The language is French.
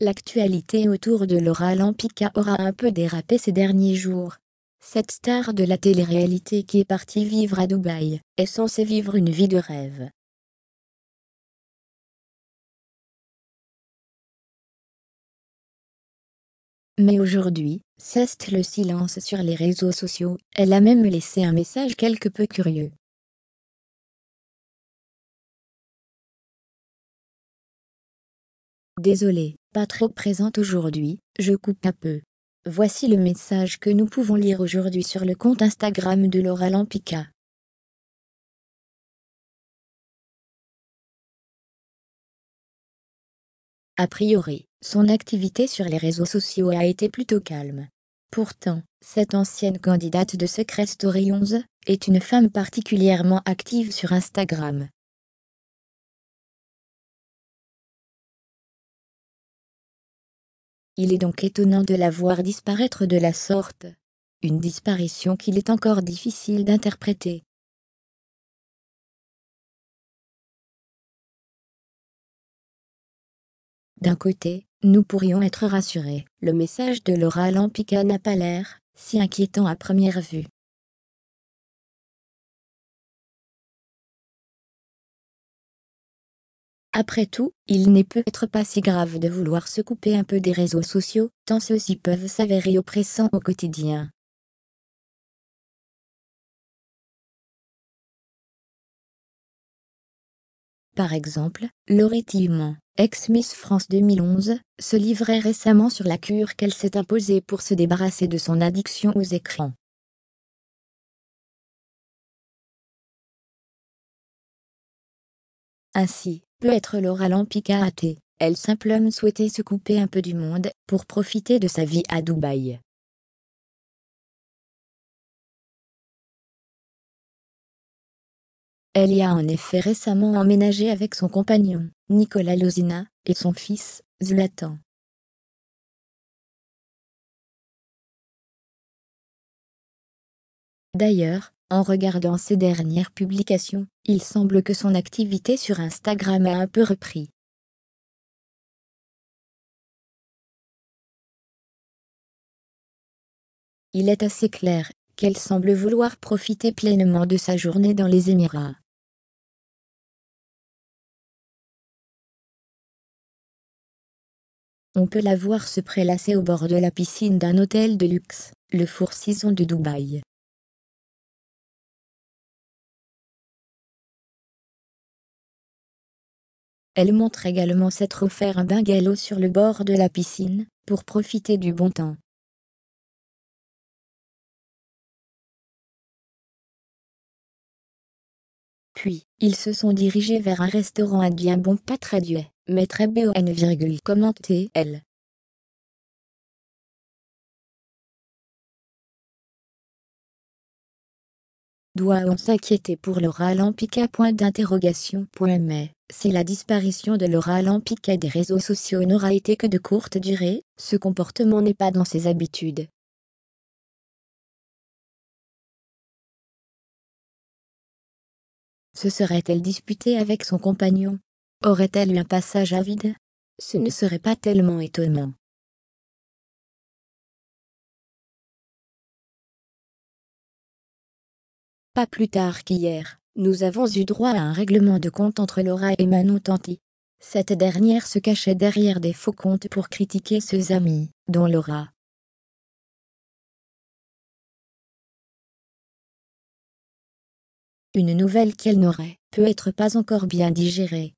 L'actualité autour de Laura Lampica aura un peu dérapé ces derniers jours. Cette star de la télé-réalité qui est partie vivre à Dubaï est censée vivre une vie de rêve. Mais aujourd'hui, ceste le silence sur les réseaux sociaux, elle a même laissé un message quelque peu curieux. Désolée, pas trop présente aujourd'hui, je coupe un peu. Voici le message que nous pouvons lire aujourd'hui sur le compte Instagram de Laura Lampica. A priori, son activité sur les réseaux sociaux a été plutôt calme. Pourtant, cette ancienne candidate de Secret Story 11 est une femme particulièrement active sur Instagram. Il est donc étonnant de la voir disparaître de la sorte. Une disparition qu'il est encore difficile d'interpréter. D'un côté, nous pourrions être rassurés. Le message de Laura Lampica n'a pas l'air si inquiétant à première vue. Après tout, il n'est peut-être pas si grave de vouloir se couper un peu des réseaux sociaux, tant ceux-ci peuvent s'avérer oppressants au quotidien. Par exemple, Laurie Tillman, ex-Miss France 2011, se livrait récemment sur la cure qu'elle s'est imposée pour se débarrasser de son addiction aux écrans. Ainsi, peut être Laura Lampica athée. Elle simplement souhaitait se couper un peu du monde, pour profiter de sa vie à Dubaï. Elle y a en effet récemment emménagé avec son compagnon, Nicolas Lozina, et son fils, Zlatan. D'ailleurs, en regardant ses dernières publications, il semble que son activité sur Instagram a un peu repris. Il est assez clair qu'elle semble vouloir profiter pleinement de sa journée dans les Émirats. On peut la voir se prélasser au bord de la piscine d'un hôtel de luxe, le Four Seasons de Dubaï. Elle montre également s'être offert un bungalow sur le bord de la piscine, pour profiter du bon temps. Puis, ils se sont dirigés vers un restaurant indien bon pas très duet, mais très bon, commenté elle. Doit on s'inquiéter pour leur ralent point si la disparition de Laura Lampiquet des réseaux sociaux n'aura été que de courte durée, ce comportement n'est pas dans ses habitudes. Se serait-elle disputée avec son compagnon Aurait-elle eu un passage à vide Ce ne serait pas tellement étonnant. Pas plus tard qu'hier, nous avons eu droit à un règlement de compte entre Laura et Manon Tanti. Cette dernière se cachait derrière des faux comptes pour critiquer ses amis, dont Laura. Une nouvelle qu'elle n'aurait peut-être pas encore bien digérée.